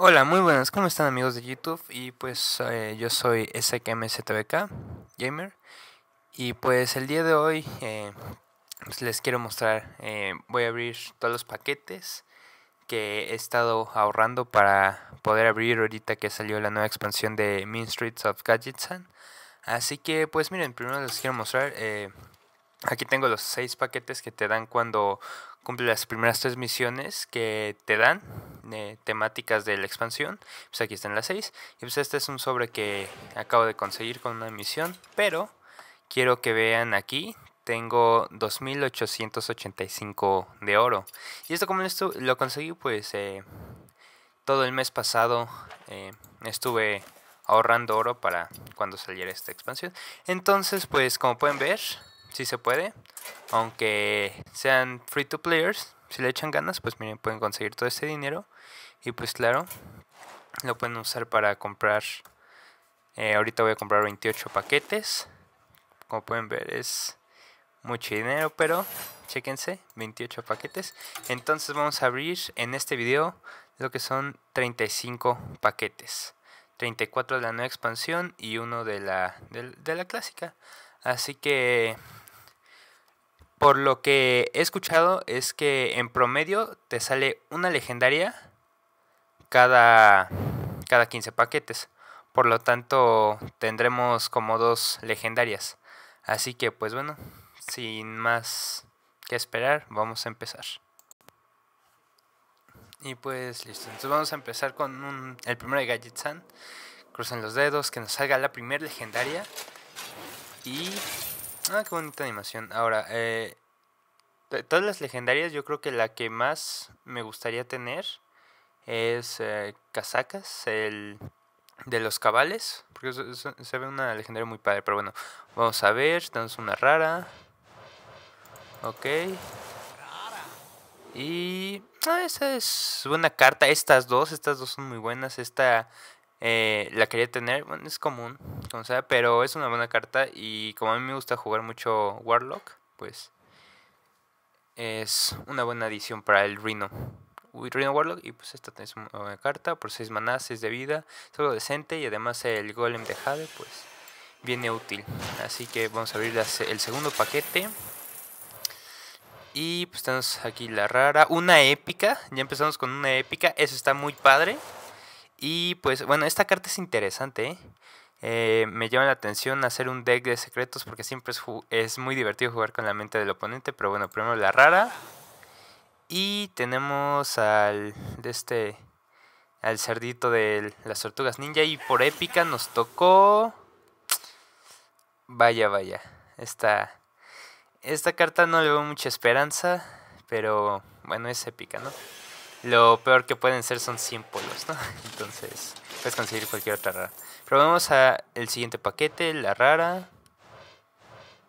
Hola, muy buenas, ¿cómo están amigos de YouTube? Y pues eh, yo soy SKMZBK Gamer y pues el día de hoy eh, pues, les quiero mostrar, eh, voy a abrir todos los paquetes que he estado ahorrando para poder abrir ahorita que salió la nueva expansión de Mean Streets of Gadgetsan. Así que pues miren, primero les quiero mostrar, aquí tengo los seis paquetes que te dan cuando cumple las primeras tres misiones que te dan, eh, temáticas de la expansión. Pues aquí están las seis. Y pues este es un sobre que acabo de conseguir con una misión, pero quiero que vean aquí. Tengo 2.885 de oro. Y esto como lo conseguí pues eh, todo el mes pasado eh, estuve ahorrando oro para cuando saliera esta expansión. Entonces pues como pueden ver, si se puede aunque sean free to players, si le echan ganas, pues miren, pueden conseguir todo ese dinero. Y pues claro, lo pueden usar para comprar. Eh, ahorita voy a comprar 28 paquetes. Como pueden ver, es mucho dinero, pero Chequense, 28 paquetes. Entonces vamos a abrir en este video lo que son 35 paquetes. 34 de la nueva expansión y uno de la, de la clásica. Así que por lo que he escuchado es que en promedio te sale una legendaria cada, cada 15 paquetes. Por lo tanto, tendremos como dos legendarias. Así que pues bueno, sin más que esperar, vamos a empezar. Y pues listo, entonces vamos a empezar con el primero de Gadget Crucen los dedos, que nos salga la primera legendaria. Y Ah, qué bonita animación. Ahora, eh, todas las legendarias, yo creo que la que más me gustaría tener es eh, Casacas, el de los cabales. Porque se, se ve una legendaria muy padre, pero bueno, vamos a ver. Tenemos una rara. Ok. Y. Ah, esa es buena carta. Estas dos, estas dos son muy buenas. Esta eh, la quería tener, bueno, es común, pero es una buena carta y como a mí me gusta jugar mucho Warlock, pues es una buena adición para el Rhino. Rhino Warlock y pues esta es una buena carta por 6 manás, 6 de vida, es algo decente y además el Golem de Jade pues viene útil. Así que vamos a abrir el segundo paquete. Y pues tenemos aquí la rara, una épica, ya empezamos con una épica, eso está muy padre. Y pues bueno, esta carta es interesante. Eh, me llama la atención hacer un deck de secretos porque siempre es, es, muy divertido jugar con la mente del oponente. Pero bueno, primero la rara. Y tenemos al de este al cerdito de las tortugas ninja. Y por épica nos tocó. Vaya, vaya. Esta, esta carta no le veo mucha esperanza. Pero bueno, es épica, ¿no? lo peor que pueden ser son 100 polos, ¿no? Entonces, puedes conseguir cualquier otra rara. Pero a el siguiente paquete, la rara.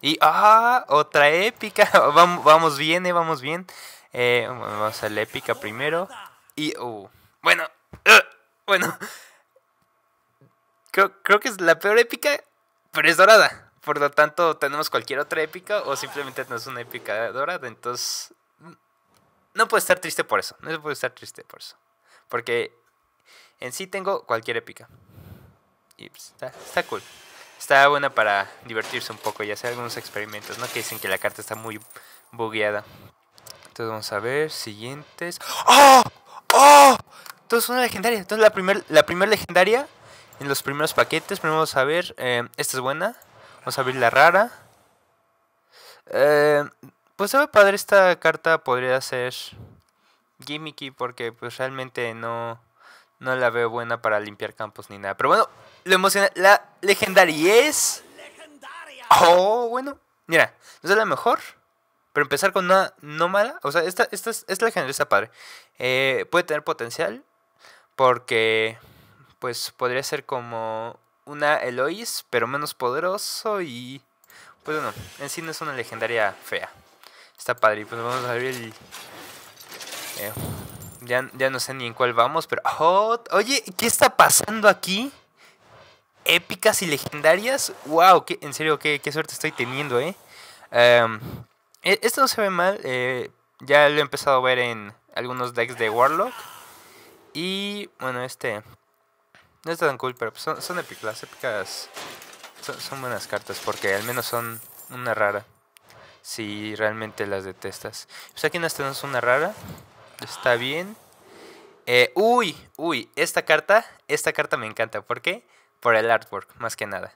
Y, ¡ah! Otra épica. Vamos, vamos bien, eh, vamos bien. Eh, vamos a la épica primero. Y, uh, bueno, uh, bueno. Creo, creo que es la peor épica, pero es dorada. Por lo tanto, tenemos cualquier otra épica o simplemente no es una épica dorada. Entonces, no puedo estar triste por eso. No puedo estar triste por eso. Porque en sí tengo cualquier épica. Y pues, está, cool. Está buena para divertirse un poco y hacer algunos experimentos, ¿no? Que dicen que la carta está muy bugueada. Entonces vamos a ver, siguientes. ¡Oh! ¡Ah! ¡Oh! ¡Ah! Entonces una legendaria. Entonces la primera la primer legendaria en los primeros paquetes. Primero vamos a ver, eh, esta es buena. Vamos a abrir la rara. Eh, pues ve padre esta carta, podría ser gimmicky porque pues realmente no, no la veo buena para limpiar campos ni nada. Pero bueno, lo emociona la legendaria es... Oh, bueno, mira, no es la mejor, pero empezar con una no mala, o sea, esta, esta, es, la legendaria está padre. Eh, puede tener potencial porque pues podría ser como una Elois, pero menos poderoso y... Pues bueno, en sí no es una legendaria fea. Está padre. Pues vamos a abrir el... Eh, ya, ya, no sé ni en cuál vamos, pero... oye, ¿qué está pasando aquí? Épicas y legendarias. ¡Wow! Qué, en serio, qué, suerte estoy teniendo, ¿eh? Em, e, esto no se ve mal. Eh, ya lo he empezado a ver en algunos decks de Warlock. Y bueno, este... No está tan cool, pero pues, son, épicas. épicas son buenas cartas porque al menos son una rara si realmente las detestas. Pues aquí nos tenemos una rara. Está bien. Eh, uy, uy, esta carta, esta carta me encanta. ¿Por qué? Por el artwork, más que nada.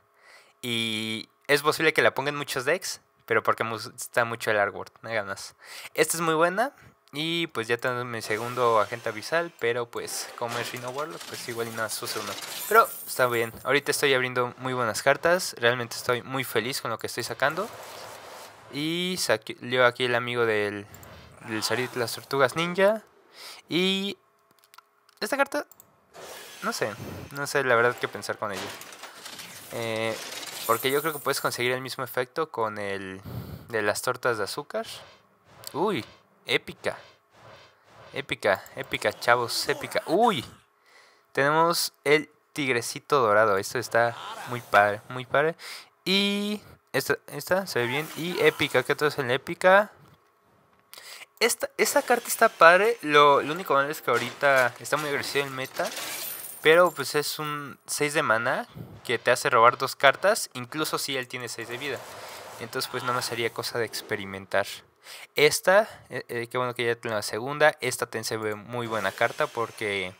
Y es posible que la pongan muchos decks, pero porque está mucho el artwork, me ganas. Esta es muy buena. Y pues ya tengo mi segundo agente avisal pero pues como es Rhino Warlock, pues igual y nada sucede uno. Pero está bien, ahorita estoy abriendo muy buenas cartas, realmente estoy muy feliz con lo que estoy sacando. Y salió aquí el amigo del, del Sarit las Tortugas Ninja. Y esta carta, no sé, no sé la verdad qué pensar con ella. Eh, porque yo creo que puedes conseguir el mismo efecto con el de las tortas de azúcar. Uy, épica. Épica, épica, chavos, épica. Uy, tenemos el tigrecito dorado. Esto está muy padre, muy padre. Y esta, se ve bien. Y épica, ¿qué tal es en épica? Esta, esta carta está padre. Lo, único malo es que ahorita está muy agresivo el meta. Pero pues es un 6 de mana que te hace robar dos cartas, incluso si él tiene 6 de vida. Entonces pues nada más sería cosa de experimentar. Esta, eh, eh, qué bueno que ya tiene la segunda, esta también se ve muy buena carta porque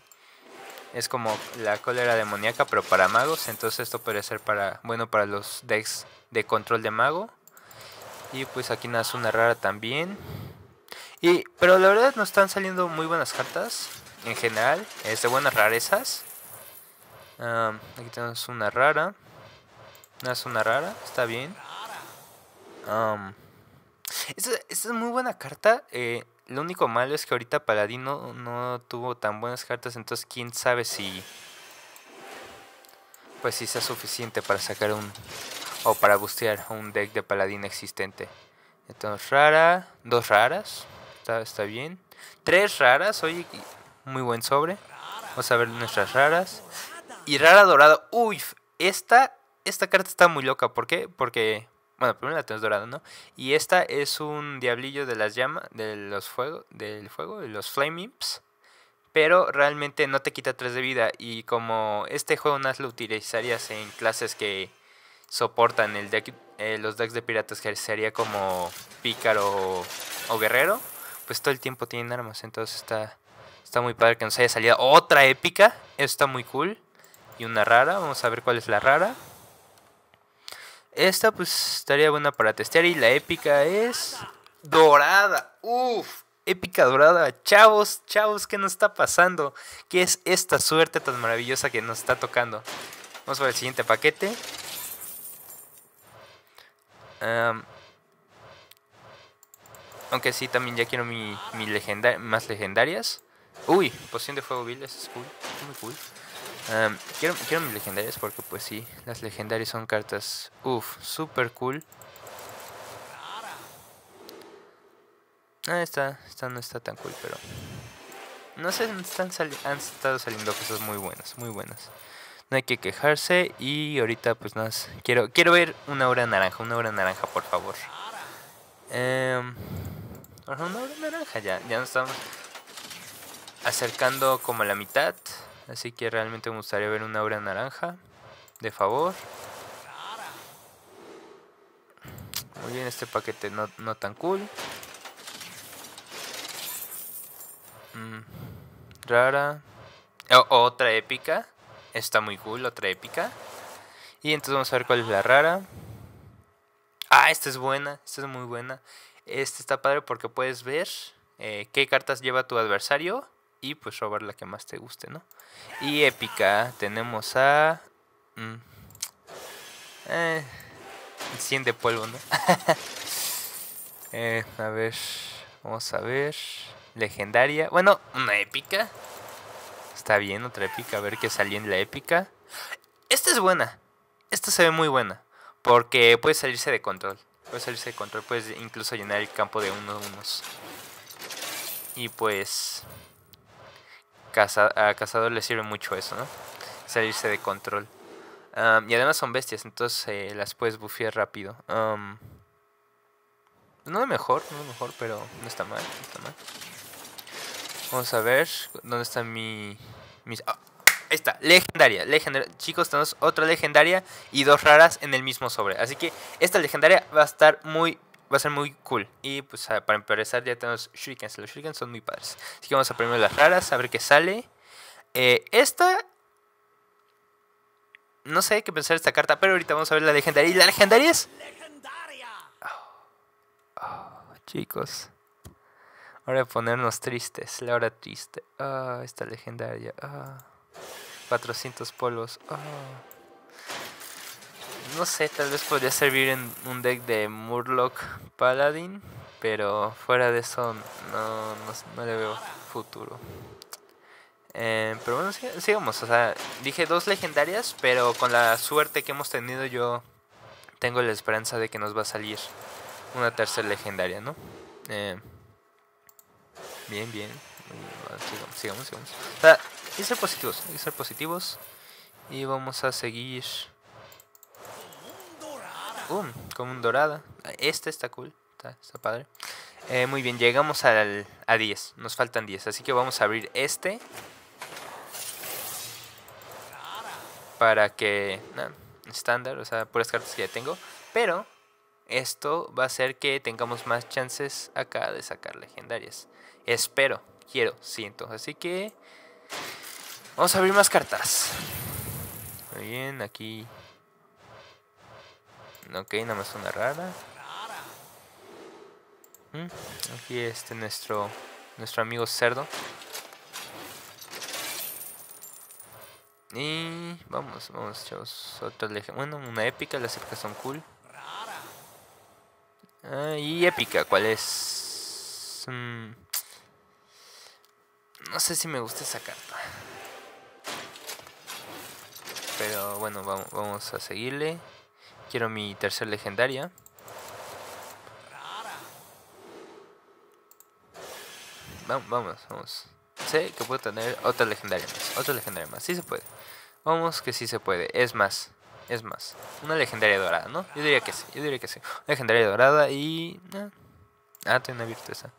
es como la cólera demoníaca, pero para magos. Entonces esto puede ser para bueno para los decks de control de mago. Y pues aquí nace una rara también. Y, pero la verdad nos están saliendo muy buenas cartas. En general, es de buenas rarezas. aquí tenemos una rara. Nace una rara, está bien. esta, esta, es muy buena carta. Eh, lo único malo es que ahorita Paladino no tuvo tan buenas cartas, entonces quién sabe si... Pues si sea suficiente para sacar un... O para bustear un deck de Paladín existente. Entonces rara, dos raras, está, está bien. Tres raras, oye, muy buen sobre. Vamos a ver nuestras raras. Y rara dorada, uy, esta, esta carta está muy loca, ¿por qué? Porque bueno, primero la tenemos dorada, ¿no? Y esta es un diablillo de las llamas, de los fuego, del fuego, de los flame imps. Pero realmente no te quita 3 de vida. Y como este juego no lo utilizarías en clases que soportan el eh, los decks de piratas, que sería como pícaro o guerrero, pues todo el tiempo tienen armas. Entonces está, está muy padre que nos haya salido otra épica. Eso está muy cool. Y una rara. Vamos a ver cuál es la rara. Esta pues estaría buena para testear y la épica es dorada. Uf, épica dorada. Chavos, chavos, ¿qué nos está pasando? ¿Qué es esta suerte tan maravillosa que nos está tocando? Vamos para el siguiente paquete. aunque sí, también ya quiero mi, mi más legendarias. Uy, poción de fuego vil, es cool. Muy cool quiero, quiero mis legendarias porque pues sí, las legendarias son cartas, uff, super cool. Ah, esta, esta no está tan cool, pero... No sé, están han estado saliendo cosas muy buenas, muy buenas. No hay que quejarse y ahorita pues nada, quiero, quiero ver una hora naranja, una hora naranja, por favor. Em, una hora naranja ya, ya nos estamos acercando como a la mitad Así que realmente me gustaría ver una aura naranja. De favor. Muy bien, este paquete no, tan cool. Mm, rara. Oh, otra épica. Está muy cool, otra épica. Y entonces vamos a ver cuál es la rara. Ah, esta es buena, esta es muy buena. Esta está padre porque puedes ver eh, qué cartas lleva tu adversario y pues robar la que más te guste, ¿no? Y épica, tenemos a... Mm, eh, 100 de polvo, ¿no? Eh, a ver, vamos a ver. Legendaria, bueno, una épica. Está bien, otra épica, a ver qué salió en la épica. Esta es buena, esta se ve muy buena, porque puede salirse de control. Puede salirse de control, puedes incluso llenar el campo de unos unos. Y pues a cazador le sirve mucho eso, ¿no? Salirse de control. y además son bestias, entonces eh, las puedes bufear rápido. no es mejor, no es mejor, pero no está mal, no está mal. Vamos a ver dónde está mi... Mis, ah, ahí está, legendaria, legendaria. Chicos, tenemos otra legendaria y dos raras en el mismo sobre. Así que esta legendaria va a estar muy va a ser muy cool. Y pues para empezar ya tenemos shurikens. Los shurikens son muy padres. Así que vamos a primero las raras, a ver qué sale. Eh, esta... No sé qué pensar esta carta, pero ahorita vamos a ver la legendaria. ¿Y la legendaria es? ¡Legendaria! Oh. chicos. Ahora ponernos tristes. La hora triste. Ah, esta legendaria. Ah. 400 polos. Ah. No sé, tal vez podría servir en un deck de Murloc Paladin, pero fuera de eso no, le veo futuro. Eh, pero bueno, sigamos. O sea, dije dos legendarias, pero con la suerte que hemos tenido yo tengo la esperanza de que nos va a salir una tercera legendaria, ¿no? Eh, bien, bien. Sigamos, sigamos, sigamos. O sea, y ser positivos, y ser positivos. Y vamos a seguir como un dorado. Este está cool. Está, padre. Eh, muy bien, llegamos al, a 10. Nos faltan 10. Así que vamos a abrir este. Para que... estándar, o sea, puras cartas que ya tengo. Pero esto va a hacer que tengamos más chances acá de sacar legendarias. Espero, quiero, siento. Así que... Vamos a abrir más cartas. Muy bien, aquí Ok, nada más una rara. Mm, aquí este nuestro nuestro amigo cerdo. Y vamos, vamos, chavos. Otra Bueno, una épica, las épicas son cool. Ah, y épica, ¿cuál es? Mm, no sé si me gusta esa carta. Pero bueno, vamos, vamos a seguirle. Quiero mi tercer legendaria. Vamos, vamos, Sé que puedo tener otra legendaria más. Otra legendaria más. Sí se puede. Vamos que sí se puede. Es más. Es más. Una legendaria dorada, ¿no? Yo diría que sí. Yo diría que sí. Una legendaria dorada y... Eh, ah, tengo una virtuosa.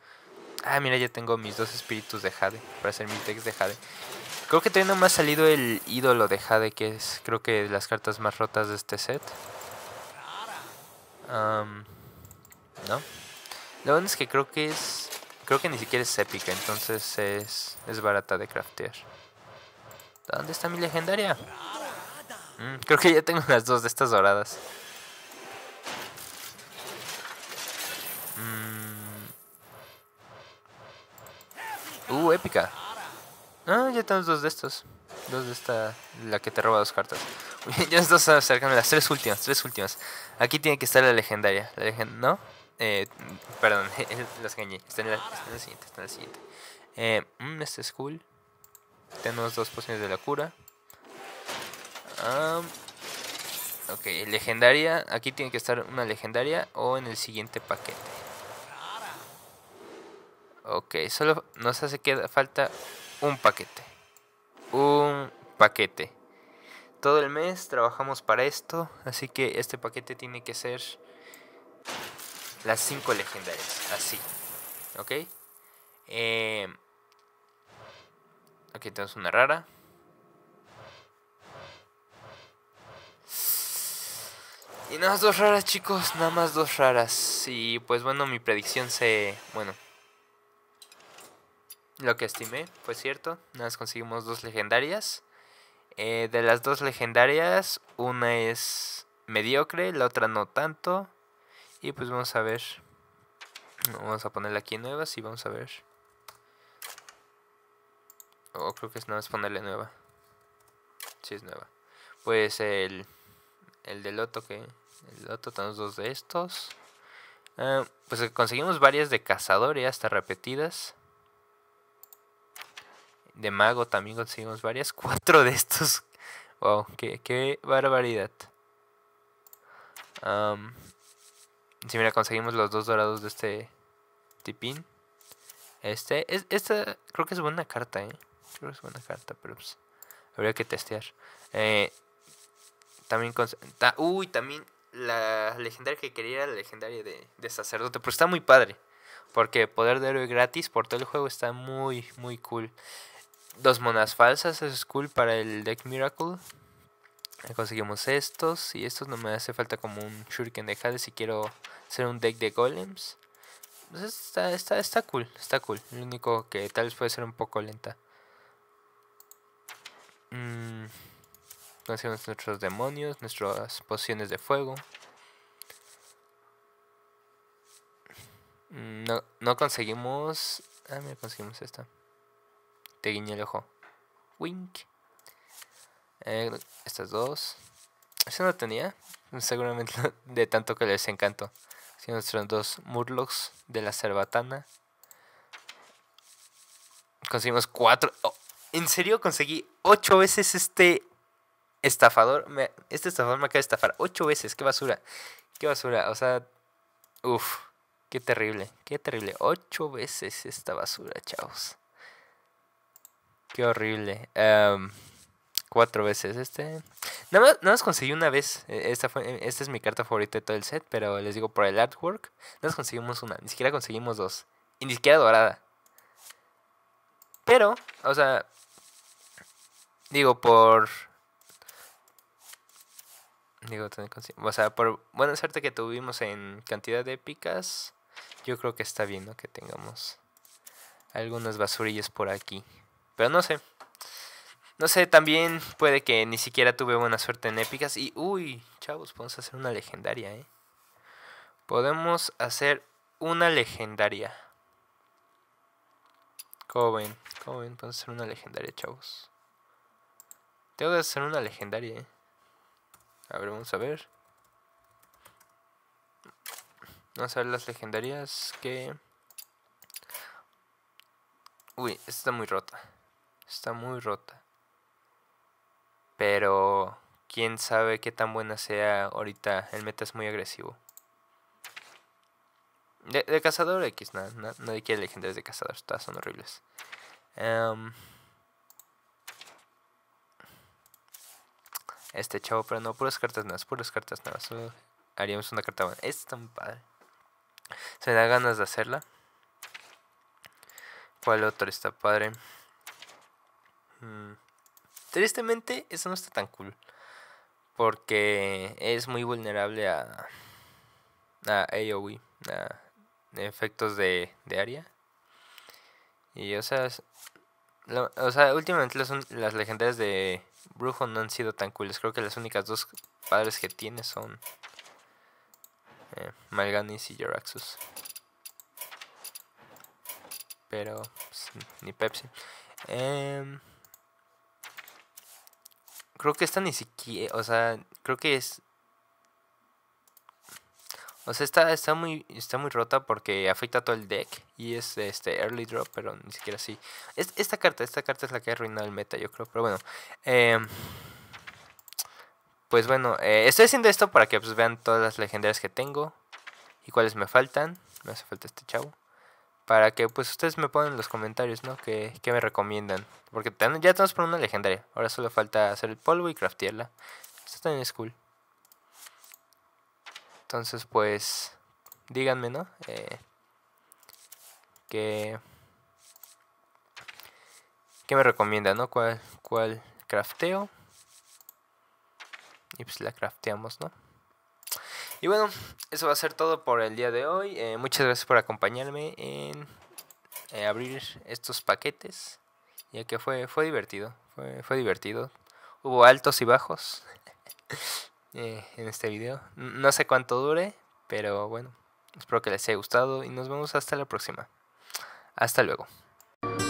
Ah, mira, ya tengo mis dos espíritus de Jade. Para hacer mi text de Jade. Creo que todavía no me ha salido el ídolo de Jade, que es creo que las cartas más rotas de este set. Um, no. Lo bueno es que creo que es... Creo que ni siquiera es épica, entonces es, es barata de craftear. ¿Dónde está mi legendaria? Mm, creo que ya tengo las dos de estas doradas. Mm. Uh, épica. Ah, ya tenemos dos de estos dos de esta la que te roba dos cartas? ya estás acercando las tres últimas, tres últimas. Aquí tiene que estar la legendaria. La ¿No? Eh, perdón, las engañé. Está en la, siguiente, está en siguiente. Eh, mm, este es cool. Tenemos dos pociones de la cura. Ah, ok, legendaria. Aquí tiene que estar una legendaria o en el siguiente paquete. Ok, solo nos hace falta un paquete un paquete. Todo el mes trabajamos para esto, así que este paquete tiene que ser las 5 legendarias, así. ¿Ok? Em, aquí tenemos una rara. Y nada más dos raras, chicos, nada más dos raras. Y pues bueno, mi predicción se... Bueno, lo que estimé, pues cierto. más conseguimos dos legendarias. Eh, de las dos legendarias, una es mediocre, la otra no tanto. Y pues vamos a ver. Vamos a ponerle aquí nuevas y vamos a ver. O creo que es nada más ponerle nueva. Si sí, es nueva. Pues el, el de Loto que... El Loto tenemos dos de estos. Ah, pues conseguimos varias de cazador y hasta repetidas de mago también conseguimos varias. Cuatro de estos. Wow, qué, barbaridad. si mira, conseguimos los dos dorados de este tipín. Este, es, esta creo que es buena carta, ¿eh? Creo que es buena carta, pero pues, habría que testear. Eh, también uy, también la legendaria que quería era la legendaria de, de, sacerdote, pero está muy padre. Porque poder de héroe gratis por todo el juego está muy, muy cool. Dos monas falsas, es cool para el deck Miracle. Conseguimos estos y estos no me hace falta como un shuriken de jade si quiero hacer un deck de golems. Pues está, está, cool, está cool. Lo único que tal vez puede ser un poco lenta. Mm, conseguimos nuestros demonios, nuestras pociones de fuego. Mm, no, no conseguimos... Ah, mira, conseguimos esta te el ojo. Wink. Eh, estas dos. Esa no tenía. Seguramente de tanto que les encantó. si nuestros dos Murlocs de la cerbatana. Conseguimos cuatro. Oh, en serio conseguí ocho veces este estafador. este estafador me acaba de estafar. Ocho veces. Qué basura. Qué basura. O sea. uff, Qué terrible. Qué terrible. Ocho veces esta basura, chavos. Qué horrible. Em, cuatro veces este. Nada nos conseguí una vez. E, e, esta, es mi carta favorita de todo el set, pero les digo, por el artwork, no nos conseguimos una. Ni siquiera conseguimos dos. Y ni siquiera dorada. Pero, o sea, digo, por... Digo, o sea, por buena suerte que tuvimos en cantidad de épicas, yo creo que está bien ¿no? que tengamos algunas basurillas por aquí. Pero no sé. No sé, también puede que ni siquiera tuve buena suerte en épicas. Y, uy, chavos, podemos hacer una legendaria, ¿eh? Podemos hacer una legendaria. ¿Cómo ven? ¿Cómo ven? Podemos hacer una legendaria, chavos. Tengo que hacer una legendaria, ¿eh? A ver, vamos a ver. Vamos a ver las legendarias que... Uy, esta está muy rota está muy rota. Pero quién sabe qué tan buena sea ahorita. El meta es muy agresivo. De, cazador X, nada. Nadie quiere legendarios de cazador, todas son horribles. Em, este chavo, pero no, puras cartas nuevas, puras cartas nuevas. haríamos una carta buena. Es tan padre. Se me da ganas de hacerla. ¿Cuál otro está padre? Mm. Tristemente, eso no está tan cool. Porque es muy vulnerable a. a AOE, a efectos de, de área. Y, o sea. o sea, últimamente las, las legendarias de Brujo no han sido tan cooles. Creo que las únicas dos padres que tiene son. Eh, Malganis y Joraxus Pero. Pues, ni Pepsi. Eh. Creo que esta ni siquiera, o sea, creo que es... O sea, está, está, muy, está muy rota porque afecta todo el deck y es este early drop, pero ni siquiera así. Es, esta carta, esta carta es la que ha arruinado el meta, yo creo, pero bueno. Em, pues bueno, eh, estoy haciendo esto para que pues, vean todas las legendarias que tengo y cuáles me faltan. Me hace falta este chavo para que pues ustedes me pongan en los comentarios, ¿no? Que, me recomiendan. Porque ya tenemos por una legendaria. Ahora solo falta hacer el polvo y craftearla. Esto también es cool. Entonces pues díganme, ¿no? Eh, que... ¿Qué me recomienda, no? ¿Cuál, ¿Cuál crafteo? Y pues la crafteamos, ¿no? Y bueno, eso va a ser todo por el día de hoy. Eh, muchas gracias por acompañarme en eh, abrir estos paquetes. Ya que fue, fue divertido. Fue, divertido. Hubo altos y bajos eh, en este video. No sé cuánto dure, pero bueno. Espero que les haya gustado y nos vemos hasta la próxima. Hasta luego.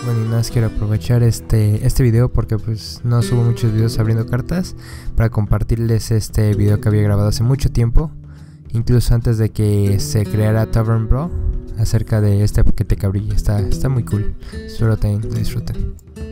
Bueno, y nada más quiero aprovechar este, este video porque pues no subo muchos videos abriendo cartas para compartirles este video que había grabado hace mucho tiempo incluso antes de que se creara Tavern Bro, acerca de este paquete cabrillo Está, está muy cool. Espero que lo disfruten.